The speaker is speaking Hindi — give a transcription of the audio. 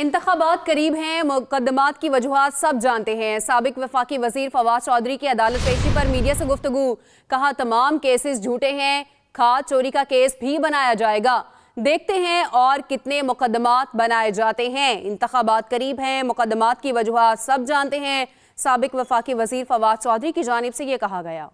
इंतबात करीब हैं मुकदमात की वजूहत सब जानते हैं सबक वफाकी वजीर फवाद चौधरी की अदालत पेशी पर मीडिया से गुफ्तु कहा तमाम केसेस झूठे हैं खाद चोरी का केस भी बनाया जाएगा देखते हैं और कितने मुकदमात बनाए जाते हैं इंतबात करीब हैं मुकदमात की वजूहत सब जानते हैं सबक वफाकी वजीर फवाद चौधरी की जानब से ये कहा गया